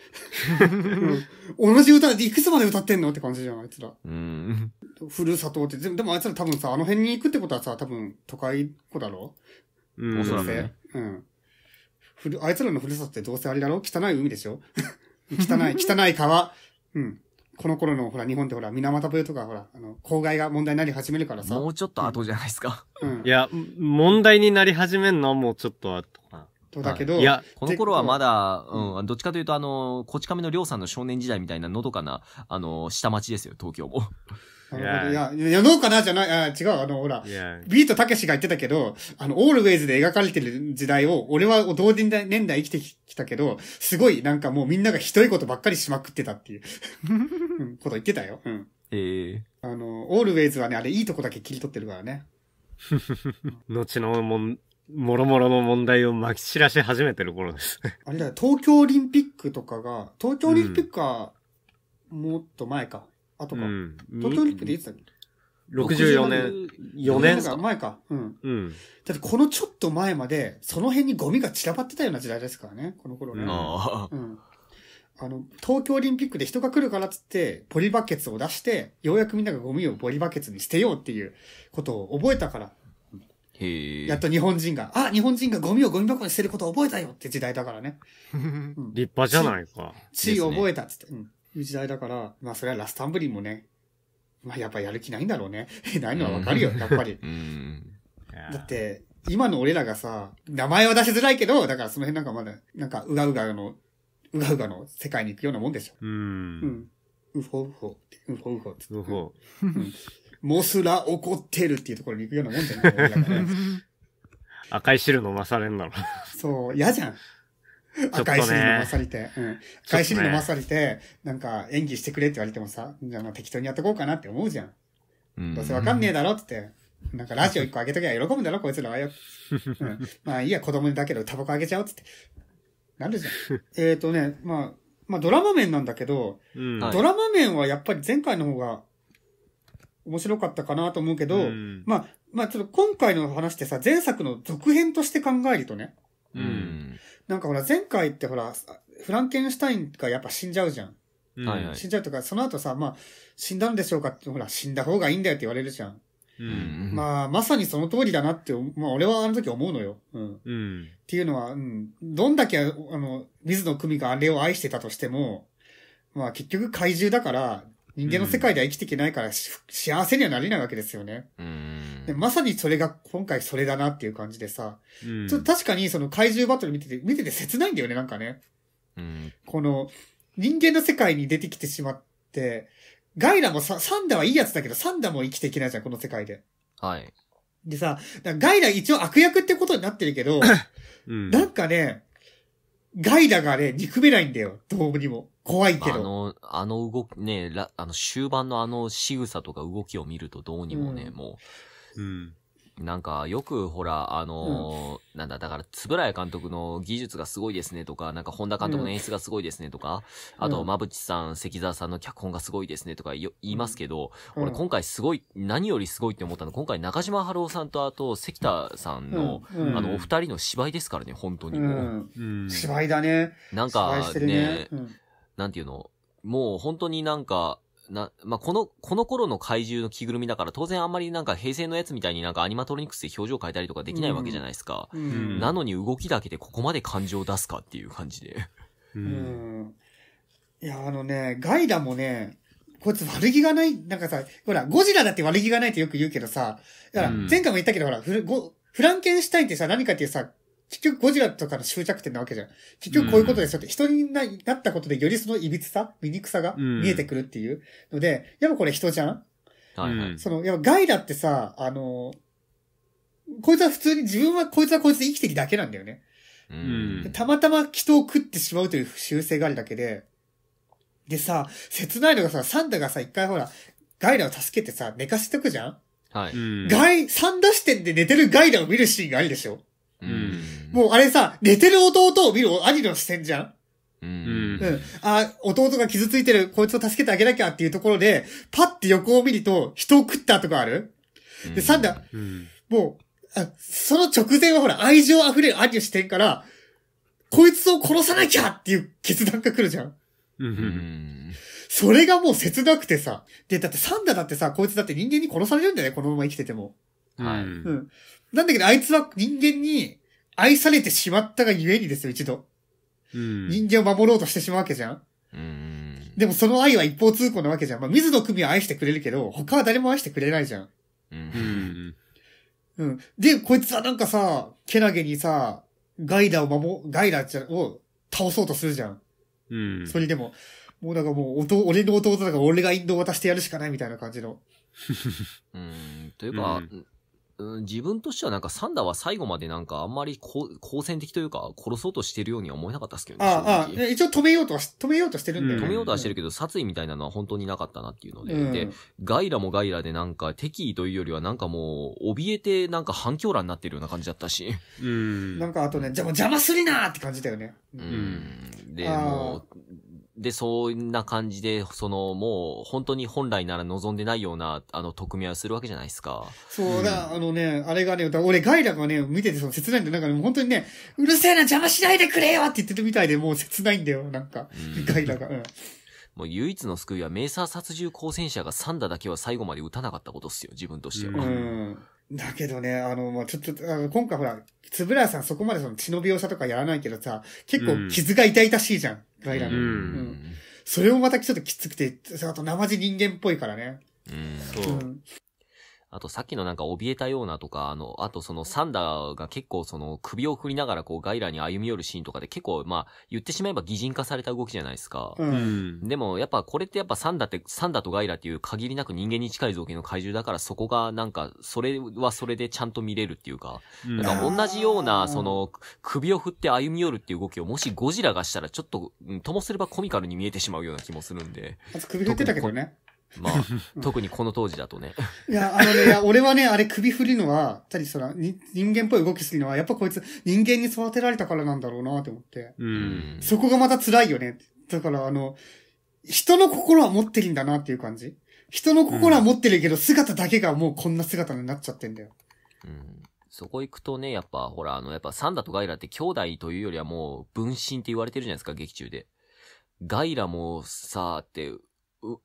同じ歌、いくつまで歌ってんのって感じじゃん、あいつら。うん、ふるさとって、でもあいつら多分さ、あの辺に行くってことはさ、多分都会っ子だろうん。おそらく、うん。ふる、あいつらのふるさとってどうせあれだろ汚い海でしょ 汚い、汚い川。うん。この頃のほら、日本ってほら、水俣病とかほら、あの、公害が問題になり始めるからさ。もうちょっと後じゃないですか。うん。いや、問題になり始めんのはもうちょっと後かな。とだけど、はい、いや、この頃はまだ、うん、どっちかというと、あの、こち亀のりょうさんの少年時代みたいなのどかな、あの、下町ですよ、東京も。なるほど。いや、やろうかなじゃない、あ違う、あの、ほら、ビートたけしが言ってたけど、あの、オールウェイズで描かれてる時代を、俺は同年代年代生きてきたけど、すごい、なんかもうみんながひどいことばっかりしまくってたっていうこと言ってたよ。うん。ええー、あの、オールウェイズはね、あれいいとこだけ切り取ってるからね。後のもん、もろもろの問題をまき散らし始めてる頃ですねあれだよ、東京オリンピックとかが、東京オリンピックは、もっと前か。あとか。うん、東京オリンピックでいつだっけ ?64 年。4年か。前か。うん。うん。だってこのちょっと前まで、その辺にゴミが散らばってたような時代ですからね、この頃ね。ああ。うん。あの、東京オリンピックで人が来るからっつって、ポリバケツを出して、ようやくみんながゴミをポリバケツに捨てようっていうことを覚えたから。へやっと日本人が、あ、日本人がゴミをゴミ箱に捨てることを覚えたよって時代だからね。うん、立派じゃないか。地位を覚えたっつって。うんいう時代だから、まあそれはラスタンブリンもね、まあやっぱやる気ないんだろうね。ないのはわかるよ、やっぱり。だって、今の俺らがさ、名前は出しづらいけど、だからその辺なんかまだ、なんかうがうがの、うがうがの世界に行くようなもんでしょ。うん。うん。うほうほう。うほうほうって。うほう。うん。もすら怒ってるっていうところに行くようなもんじゃない 赤い汁飲まされんだろ。そう、嫌じゃん。赤いシに飲まされて、うん。赤いシに飲まされて、なんか演技してくれって言われてもさ、じゃあまあ適当にやっとこうかなって思うじゃん。うん、どうせわかんねえだろって。なんかラジオ一個あげときゃ喜ぶんだろ、こいつらはよ。うん、まあいいや、子供にだけどタバコあげちゃおうって。なるじゃん。えっ、ー、とね、まあ、まあドラマ面なんだけど、うん、ドラマ面はやっぱり前回の方が面白かったかなと思うけど、うん、まあ、まあちょっと今回の話ってさ、前作の続編として考えるとね、うん、なんかほら、前回ってほら、フランケンシュタインがやっぱ死んじゃうじゃん。はいはい死んじゃうとか、その後さ、まあ、死んだんでしょうかって、ほら、死んだ方がいいんだよって言われるじゃん。うん。まあ、まさにその通りだなって、まあ、俺はあの時思うのよ。うん。っうん。ていうのは、うん。どんだけ、あの、水野久美があれを愛してたとしても、まあ、結局怪獣だから、人間の世界では生きていけないから、幸せにはなれないわけですよね。でまさにそれが、今回それだなっていう感じでさ、ちょっと確かにその怪獣バトル見てて、見てて切ないんだよね、なんかね。この、人間の世界に出てきてしまって、ガイラもさ、サンダはいいやつだけど、サンダも生きていけないじゃん、この世界で。はい。でさ、ガイラ一応悪役ってことになってるけど、うん、なんかね、ガイダがね、憎めないんだよ。どうにも。怖いけど。あの、あの動き、ね、らあの終盤のあの仕草とか動きを見るとどうにもね、うん、もう、うん。なんか、よく、ほら、あのーうん、なんだ、だから、円谷監督の技術がすごいですねとか、なんか、本田監督の演出がすごいですねとか、うん、あと、馬淵さん、関沢さんの脚本がすごいですねとか言いますけど、うん、俺、今回すごい、何よりすごいって思ったの、今回、中島春夫さんと、あと、関田さんの、あの、お二人の芝居ですからね、本当にもう。芝居だね。なんかね、ね、なんていうの、もう本当になんか、な、まあ、この、この頃の怪獣の着ぐるみだから、当然あんまりなんか平成のやつみたいになんかアニマトロニクスで表情変えたりとかできないわけじゃないですか。うんなのに動きだけでここまで感情を出すかっていう感じで。うん。いや、あのね、ガイダもね、こいつ悪気がない、なんかさ、ほら、ゴジラだって悪気がないってよく言うけどさ、だから前回も言ったけど、ほら、フランケンシュタインってさ、何かっていうさ、結局ゴジラとかの終着点なわけじゃん。結局こういうことですよって、人になったことでよりその歪さ、醜さが見えてくるっていうので、やっぱこれ人じゃんはいはい。その、やっぱガイラってさ、あの、こいつは普通に自分はこいつはこいつで生きてきだけなんだよね。うん、たまたま人を食ってしまうという習性があるだけで、でさ、切ないのがさ、サンダがさ、一回ほら、ガイラを助けてさ、寝かしてくじゃんはい。ガイ、サンダ視点で寝てるガイラを見るシーンがあるでしょうん。もうあれさ、寝てる弟を見る兄の視点じゃんうん。うん。あ、弟が傷ついてる、こいつを助けてあげなきゃっていうところで、パッて横を見ると、人を食ったとかあるで、サンダー、もうあ、その直前はほら、愛情溢れる兄の視点から、こいつを殺さなきゃっていう決断が来るじゃん。うん。それがもう切なくてさ。で、だってサンダだってさ、こいつだって人間に殺されるんだよね、このまま生きてても。はい。うん。なんだけど、あいつは人間に愛されてしまったがゆえにですよ、一度。うん、人間を守ろうとしてしまうわけじゃん。うん、でもその愛は一方通行なわけじゃん。まあ、水野組は愛してくれるけど、他は誰も愛してくれないじゃん。うん。うん。で、こいつはなんかさ、けなげにさ、ガイダを守、ガイダちゃを倒そうとするじゃん。うん。それでも、もうなんかもう、俺の弟だから俺がインドを渡してやるしかないみたいな感じの。うん。というか、うんうん、自分としてはなんかサンダーは最後までなんかあんまり好戦的というか殺そうとしてるようには思えなかったですけどね。ああ、ああ一応止めようとは、止めようとしてるんだよね、うん。止めようとはしてるけど、殺意みたいなのは本当になかったなっていうので、うん、で、ガイラもガイラでなんか敵意というよりはなんかもう、怯えてなんか反響欄になってるような感じだったし。うん。なんかあとね、じゃもう邪魔すりなーって感じだよね。うん。で、もう、で、そんな感じで、その、もう、本当に本来なら望んでないような、あの、特命をするわけじゃないですか。そうだ、うん、あのね、あれがね、俺、ガイラがね、見てて、その、切ないんだよ。なんか、ね、本当にね、うるせえな、邪魔しないでくれよって言ってるみたいで、もう切ないんだよ、なんか、うん、ガイラが。うん。もう唯一の救いは、メーサー殺獣光戦車がサンダだけは最後まで撃たなかったことっすよ、自分としては。うん。だけどね、あの、まあ、ちょっと、あの、今回ほら、つぶらさんそこまでその血の描写とかやらないけどさ、結構傷が痛々しいじゃん、ガイラの。うん。それもまたちょっときつくて、あと生地人間っぽいからね。うん。そう。うん、あとさっきのなんか怯えたようなとか、あの、あとそのサンダーが結構その首を振りながらこうガイラに歩み寄るシーンとかで結構まあ言ってしまえば擬人化された動きじゃないですか。うん。でもやっぱこれってやっぱサンダーって、サンダーとガイラっていう限りなく人間に近い造形の怪獣だからそこがなんかそれはそれでちゃんと見れるっていうか、うん、なんか同じようなその首を振って歩み寄るっていう動きをもしゴジラがしたらちょっと、ともすればコミカルに見えてしまうような気もするんで。首振ってたけどね。まあ、特にこの当時だとね。いや、あのね、いや、俺はね、あれ首振るのは、たりそら、人間っぽい動きするのは、やっぱこいつ、人間に育てられたからなんだろうなって思って。うん。そこがまた辛いよね。だから、あの、人の心は持ってるんだなっていう感じ。人の心は持ってるけど、うん、姿だけがもうこんな姿になっちゃってんだよ。うん。そこ行くとね、やっぱ、ほら、あの、やっぱ、サンダとガイラって兄弟というよりはもう、分身って言われてるじゃないですか、劇中で。ガイラもさ、って、う、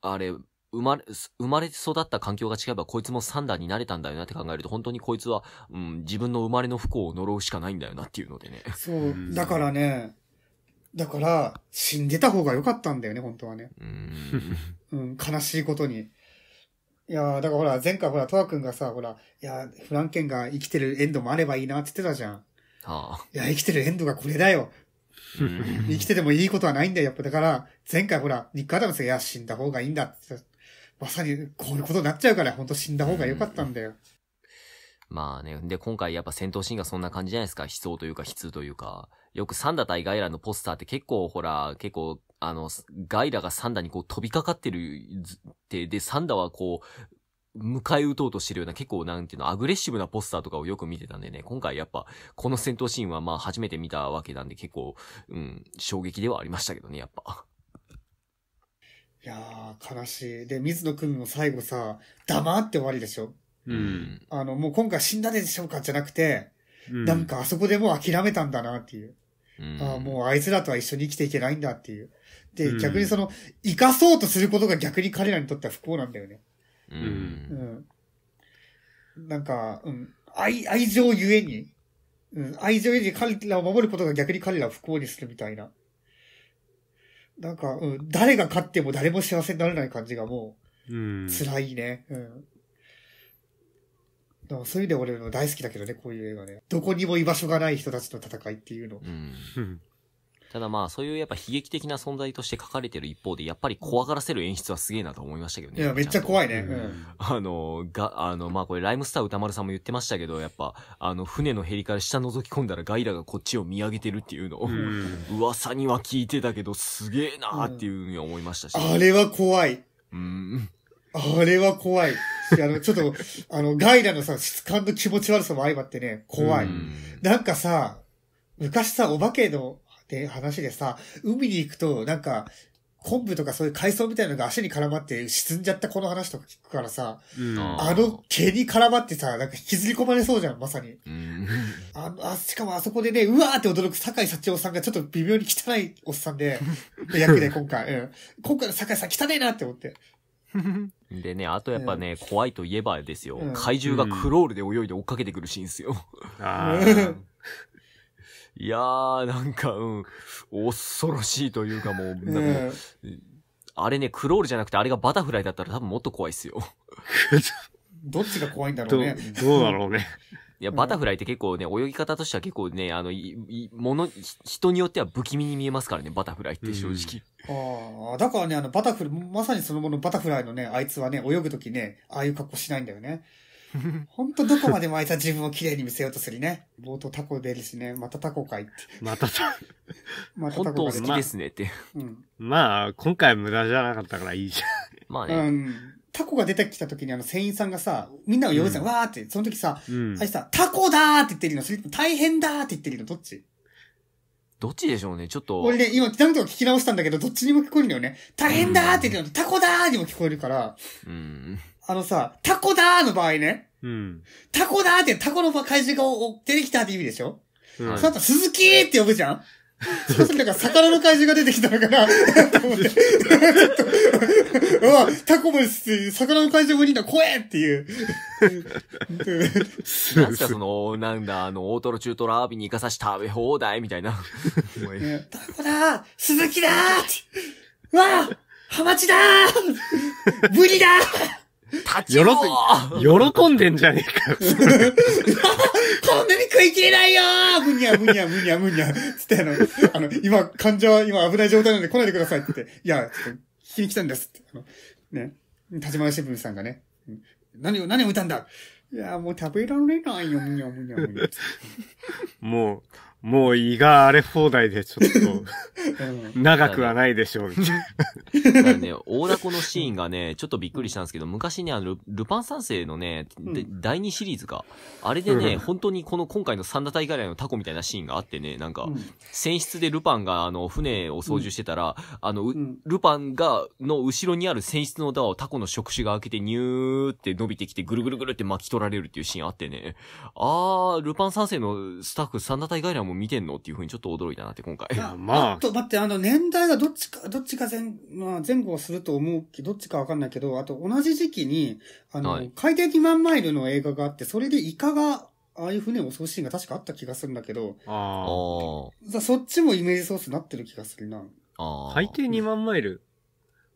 あれ、生まれ、生まれ育った環境が違えばこいつも3段になれたんだよなって考えると本当にこいつは、うん、自分の生まれの不幸を呪うしかないんだよなっていうのでね。そう、だからね、だから、死んでた方が良かったんだよね、本当はね。うんうん、悲しいことに。いやだからほら、前回ほら、トワ君がさ、ほら、いやフランケンが生きてるエンドもあればいいなって言ってたじゃん。はあ、いや、生きてるエンドがこれだよ。生きててもいいことはないんだよ、やっぱ。だから、前回ほら、ニック・アダムスが、いや、死んだ方がいいんだってまさにこういうことになっちゃうから、本当死んだ方が良かったんだよ。まあね、で、今回やっぱ戦闘シーンがそんな感じじゃないですか。悲壮というか悲痛というか。よくサンダ対ガイラのポスターって結構ほら、結構、あの、ガイラがサンダにこう飛びかかってるって、で、サンダはこう、迎え撃とうとしてるような結構なんていうの、アグレッシブなポスターとかをよく見てたんでね、今回やっぱ、この戦闘シーンはまあ初めて見たわけなんで結構、うん、衝撃ではありましたけどね、やっぱ。いやー、悲しい。で、水野くんも最後さ、黙って終わりでしょ。うん。あの、もう今回死んだでしょうかじゃなくて、うん、なんかあそこでもう諦めたんだなっていう。うん、ああ、もうあいつらとは一緒に生きていけないんだっていう。で、逆にその、生かそうとすることが逆に彼らにとっては不幸なんだよね。うん。うん、なんか、うん。愛、愛情ゆえに、うん。愛情ゆえに彼らを守ることが逆に彼らを不幸にするみたいな。なんか、うん、誰が勝っても誰も幸せになれない感じがもう、辛いね。うん。だかそういう意味で俺の大好きだけどね、こういう映画ね。どこにも居場所がない人たちの戦いっていうの。うんただまあ、そういうやっぱ悲劇的な存在として書かれてる一方で、やっぱり怖がらせる演出はすげえなと思いましたけどね。いや、めっちゃ怖いね。うん、あの、が、あの、まあこれ、ライムスター歌丸さんも言ってましたけど、やっぱ、あの、船のヘリから下覗き込んだらガイラがこっちを見上げてるっていうのを、うん、噂には聞いてたけど、すげえなーっていうふうに思いましたし。うん、あれは怖い。うん。あれは怖い。あの、ちょっと、あの、ガイラのさ、質感の気持ち悪さも相まってね、怖い。なんかさ、昔さ、お化けのって話でさ、海に行くと、なんか、昆布とかそういう海藻みたいなのが足に絡まって沈んじゃったこの話とか聞くからさ、あの毛に絡まってさ、なんか引きずり込まれそうじゃん、まさに。ああしかもあそこでね、うわーって驚く酒井幸長さんがちょっと微妙に汚いおっさんで、役で今回、うん。今回の酒井さん汚いなって思って。でね、あとやっぱね、怖いといえばですよ、怪獣がクロールで泳いで追っかけてくるシーンですよ。ああ。いやー、なんか、うん、恐ろしいというかもう、ね、あれね、クロールじゃなくて、あれがバタフライだったら多分もっと怖いっすよ。どっちが怖いんだろうね。どうだろうね。いや、バタフライって結構ね、泳ぎ方としては結構ね、あの、い、い、もの、人によっては不気味に見えますからね、バタフライって正直。ああ、だからね、あの、バタフライ、まさにそのものバタフライのね、あいつはね、泳ぐときね、ああいう格好しないんだよね。ほんとどこまであいは自分を綺麗に見せようとするね。冒頭タコ出るしね。またタコかいって。またコ。またタコ好きですねって。うん。まあ、今回無駄じゃなかったからいいじまあうん。タコが出てきた時にあの船員さんがさ、みんなを呼ぶじゃん。わーって。その時さ、あいうんさ、タコだーって言ってるの、それ大変だーって言ってるの、どっちどっちでしょうね。ちょっと。俺ね、今、何度か聞き直したんだけど、どっちにも聞こえるのよね。大変だーって言ってるのタコだーにも聞こえるから、うん。あのさ、タコだーの場合ね。うん。タコだーってタコの怪獣が出てきたって意味でしょ、うん、その後、鈴木ーって呼ぶじゃんそうするとなんか魚の怪獣が出てきたのかなと思って。ちょっと、うわ、タコも魚の怪獣もいいんだ、怖えっていう。なんすかその、なんだ、あの、大トロ中トロアワビに行かさし食べ放題みたいな。タコだー鈴木だーうわあハマチだーブリだー立ちよ喜んでんじゃねえか。こんなに食い切れないよむにゃむにゃむにゃむにゃ。つってあの、あの、今、患者は今危ない状態なんで来ないでくださいって言って、いや、ちょっと、聞きに来たんですって。あの、ね、立花新聞さんがね、何を、何を歌うんだいや、もう食べられないよ、むにゃむにゃむにゃ。もう、もう胃が荒れ放題でちょっと、長くはないでしょう、だからね、大凧のシーンがね、ちょっとびっくりしたんですけど、昔ね、あの、ルパン三世のね、うん、第2シリーズが、あれでね、うん、本当にこの今回の三田大来のタコみたいなシーンがあってね、なんか、うん、船室でルパンがあの、船を操縦してたら、あの、ルパンが、の後ろにある船室のドアをタコの触手が開けてニューって伸びてきて、ぐるぐるぐるって巻き取られるっていうシーンあってね、あー、ルパン三世のスタッフ三田大来もを見てんのっていうふうにちょっと驚いたなって今回。いや、まあ。あと待って、あの年代がどっちか、どっちか前、まあ、前後すると思うけどどっちかわかんないけど、あと同じ時期に、あの、はい、海底2万マイルの映画があって、それでイカが、ああいう船を襲うシーンが確かあった気がするんだけど、ああ。そっちもイメージソースになってる気がするな。ああ。海底2万マイル、うん、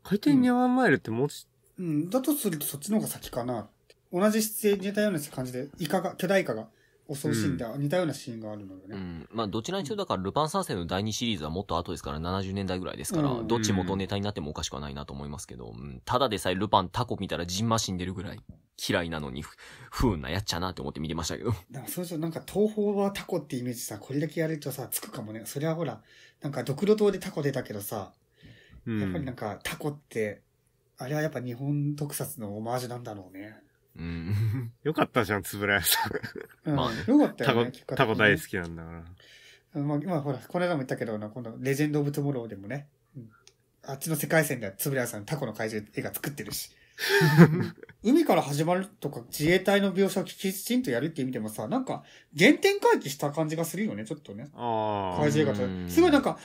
海底2万マイルってもうち、うん、だとするとそっちの方が先かな。同じ姿勢に似たような感じで、イカが、巨大イカが。襲うシーンっ似たようなシーンがあるのよね。うん。まあ、どちらにしろだから、ルパン三世の第2シリーズはもっと後ですから、70年代ぐらいですから、うん、どっちもとネタになってもおかしくはないなと思いますけど、うん、ただでさえルパンタコ見たらジンマ死んでるぐらい嫌いなのに、不運なやっちゃなって思って見てましたけど。だからそうするとなんか東方はタコってイメージさ、これだけやるとさ、つくかもね。それはほら、なんかドクロ島でタコ出たけどさ、うん、やっぱりなんかタコって、あれはやっぱ日本特撮のオマージュなんだろうね。うん。よかったじゃん、つぶらやさん。まあ、よかったよ、ね。タコ、大好きなんだから。まあ、今ほら、この間も言ったけど、このレジェンド・オブ・トゥモローでもね、あっちの世界線ではつぶらやさんタコの怪獣映画作ってるし。海から始まるとか自衛隊の描写をきちんとやるって意味でもさ、なんか原点回帰した感じがするよね、ちょっとね。怪獣映画と。すごいなんか、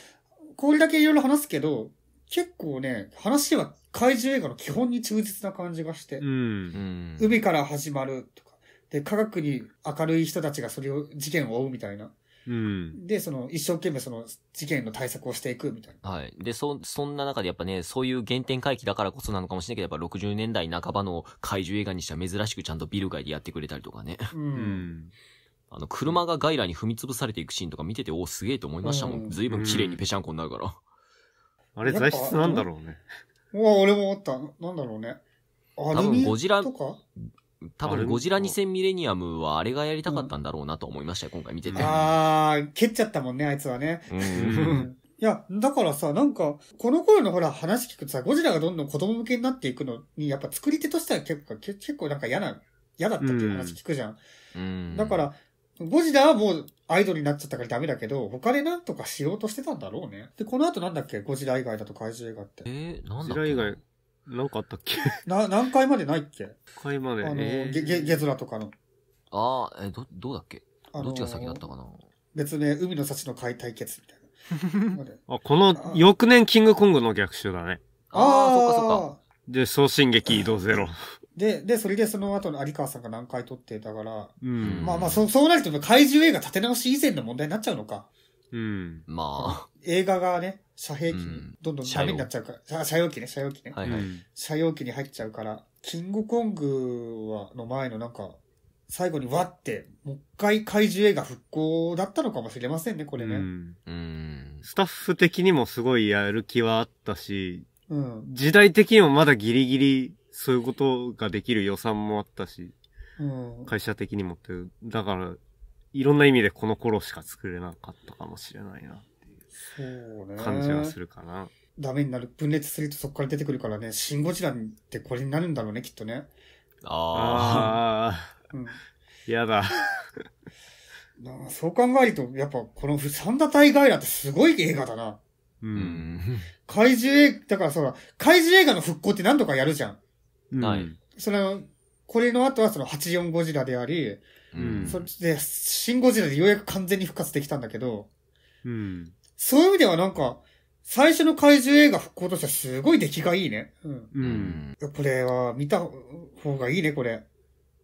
これだけいろいろ話すけど、結構ね、話は怪獣映画の基本に忠実な感じがして、うん、海から始まるとか、で、科学に明るい人たちがそれを、事件を追うみたいな。うん、で、その、一生懸命その、事件の対策をしていくみたいな。はい。で、そ、そんな中でやっぱね、そういう原点回帰だからこそなのかもしれないけど、やっぱ60年代半ばの怪獣映画にしては珍しくちゃんとビル街でやってくれたりとかね。うん。うんあの、車がガイラに踏み潰されていくシーンとか見てて、おすげえと思いましたもん。随分綺麗にぺしゃんこになるから。あれ材質なんだろうね。うわ、俺も思った。なんだろうね。あれ多ゴジラ、多分ゴジラ2000ミレニアムはあれがやりたかったんだろうなと思いましたよ、うん、今回見てて。ああ、蹴っちゃったもんね、あいつはね。いや、だからさ、なんか、この頃のほら、話聞くとさ、ゴジラがどんどん子供向けになっていくのに、やっぱ作り手としては結構、結構なんか嫌な、嫌だったっていう話聞くじゃん。うん、だから、ゴジラはもうアイドルになっちゃったからダメだけど、他でなんとかしようとしてたんだろうね。で、この後なんだっけゴジラ以外だと怪獣映画って。えー、なんだゴジラ以外、なんかあったっけ な、何回までないっけ回まで。あの、えー、ゲ、ゲ、ズラとかの。ああ、えー、ど、どうだっけ、あのー、どっちが先だったかな別ね、海の幸の解体決みたいな。あこの、翌年キングコングの逆襲だね。ああ、そっかそっか。で、送信劇移動ゼロ。で、で、それでその後の有川さんが何回撮って、たから、うん。まあまあ、そう、そうなると怪獣映画立て直し以前の問題になっちゃうのか。うん。まあ。映画がね、遮蔽機にどんどんダメになっちゃうから、遮容機ね、遮陽機ねはいはい。遮容機に入っちゃうから、キングコングは、の前のなんか、最後にわって、もう一回怪獣映画復興だったのかもしれませんね、これうね。んうん。スタッフ的にもすごいやる気はあったし、うん。時代的にもまだギリギリそういうことができる予算もあったし、うん、会社的にもっていう。だから、いろんな意味でこの頃しか作れなかったかもしれないなっていう感じはするかな。ダメになる。分裂するとそこから出てくるからね、シンゴジラってこれになるんだろうね、きっとね。ああ。嫌うん、だ。なそう考えると、やっぱこの三田大ガイラってすごい映画だな。うん。怪獣映画、だからそうだ、怪獣映画の復興って何度かやるじゃん。はい。その、これの後はその84ゴジラであり、うん、そっちで、新ゴジラでようやく完全に復活できたんだけど、うん、そういう意味ではなんか、最初の怪獣映画復興としてはすごい出来がいいね。うん。うん、これは見た方がいいね、これ。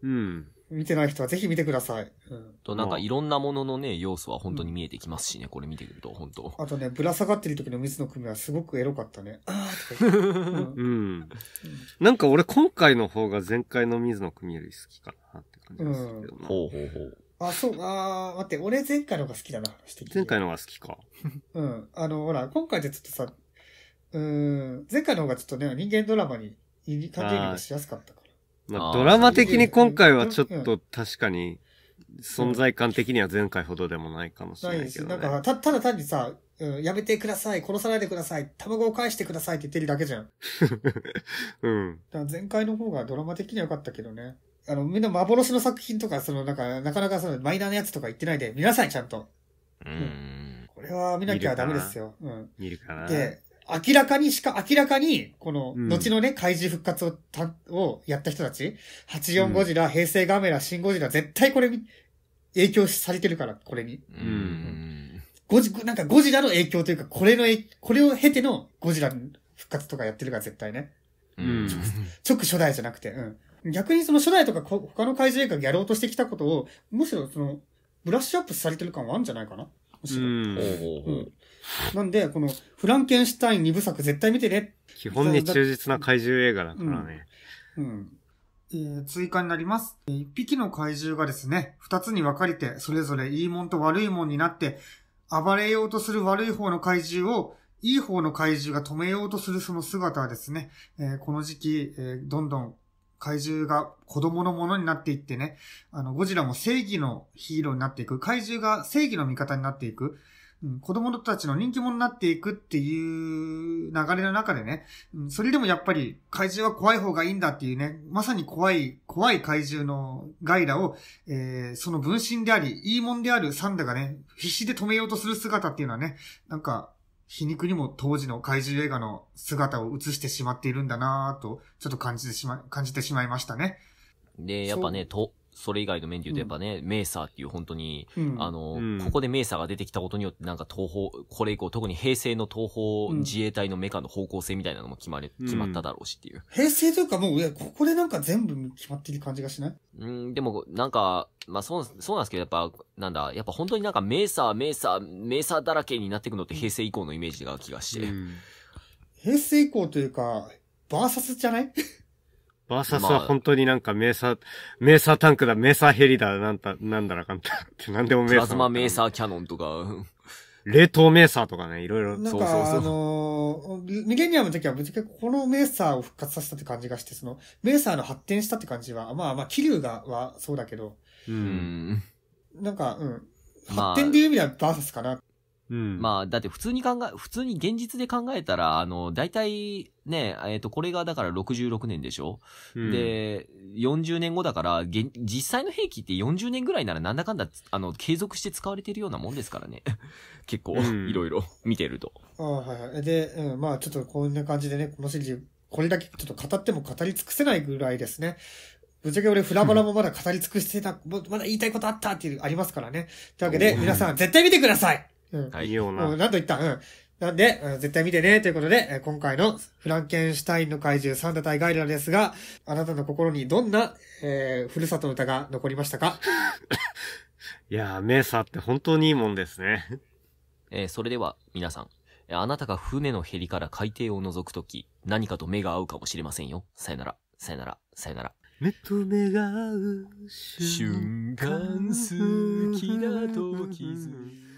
うん。見てない人はぜひ見てください。うん、と、なんかいろんなもののね、要素は本当に見えてきますしね、うん、これ見てくると、本当。あとね、ぶら下がってる時の水野組はすごくエロかったね。ああ、とか言って。うん、うん。なんか俺今回の方が前回の水野組より好きかなって感じですけどん、ほうほうほう。あ、そう、あ待って、俺前回の方が好きだな、前回の方が好きか。うん。あの、ほら、今回でちょっとさ、うん、前回の方がちょっとね、人間ドラマに、感じがしやすかったまあ、ドラマ的に今回はちょっと確かに、存在感的には前回ほどでもないかもしれないけど、ね、なんかた、ただ単にさ、うん、やめてください、殺さないでください、卵を返してくださいって言ってるだけじゃん。うん。だ前回の方がドラマ的には良かったけどね。あの、みんな幻の作品とか、その、なんか、なかなかその、マイナーなやつとか言ってないで、見なさい、ちゃんと。うん。これは見なきゃダメですよ。うん。見るかな。で、明らかにしか、明らかに、この、後のね、怪獣復活をた、をやった人たち、84ゴジラ、平成ガメラ、新ゴジラ、絶対これに、影響されてるから、これに。うん。ゴジ、なんかゴジラの影響というか、これの、これを経てのゴジラ復活とかやってるから、絶対ね。うん。直初代じゃなくて、うん。逆にその初代とか他の怪獣映画やろうとしてきたことを、むしろその、ブラッシュアップされてる感はあるんじゃないかななんで、この、フランケンシュタイン2部作絶対見てね。基本に忠実な怪獣映画だからね。うん、うんえー、追加になります。一匹の怪獣がですね、二つに分かれて、それぞれいいもんと悪いもんになって、暴れようとする悪い方の怪獣を、いい方の怪獣が止めようとするその姿はですね、えー、この時期、えー、どんどん怪獣が子供のものになっていってね、あの、ゴジラも正義のヒーローになっていく、怪獣が正義の味方になっていく、うん、子供たちの人気者になっていくっていう流れの中でね、うん、それでもやっぱり怪獣は怖い方がいいんだっていうね、まさに怖い、怖い怪獣のガイラを、えー、その分身であり、いいもんであるサンダがね、必死で止めようとする姿っていうのはね、なんか、皮肉にも当時の怪獣映画の姿を映してしまっているんだなぁと、ちょっと感じてしま、感じてしまいましたね。で、やっぱね、と、それ以外の面で言うとやっぱね、メーサーっていう本当に、あの、ここでメーサーが出てきたことによってなんか東方、これ以降特に平成の東方自衛隊のメカの方向性みたいなのも決ま決まっただろうしっていう。平成というかもう、いや、ここでなんか全部決まってる感じがしないうん、でもなんか、まあそう、そうなんですけどやっぱ、なんだ、やっぱ本当になんかメーサー、メーサー、メーサーだらけになっていくのって平成以降のイメージが気がして。平成以降というか、バーサスじゃないバーサスは本当になんかメーサー、メーサータンクだ、メーサーヘリだ、なんだ、なんだらかんだって、なんでもメーサー。ラズマメーサーキャノンとか。冷凍メーサーとかね、いろいろ。なんか、そうそうそうあのー、ミレニアムの時はゃけこのメーサーを復活させたって感じがして、その、メーサーの発展したって感じは、まあまあ、気流が、はそうだけど。うん。なんか、うん。発展でいう意味ではバーサスかな。まあ、だって普通に考え、普通に現実で考えたら、あの、大体ね、えっ、ー、と、これがだから66年でしょ、うん、で、40年後だから、実際の兵器って40年ぐらいならなんだかんだ、あの、継続して使われてるようなもんですからね。結構、いろいろ見てると。ああ、はい。で、うん、まあ、ちょっとこんな感じでね、このシリーズ、これだけちょっと語っても語り尽くせないぐらいですね。ぶっちゃけ俺、フラバラもまだ語り尽くしてた、まだ言いたいことあったっていう、ありますからね。というわけで、皆さん、絶対見てくださいうん。いいような。何と言ったうん。なんで、絶対見てね、ということで、今回のフランケンシュタインの怪獣サンダ対ガイラですが、あなたの心にどんな、えー、ふるさとの歌が残りましたか いやー、メーサって本当にいいもんですね。えーそれでは皆さん、あなたが船のヘリから海底を覗くとき、何かと目が合うかもしれませんよ。さよなら、さよなら、さよなら。目と目が合う瞬間好きだと気づく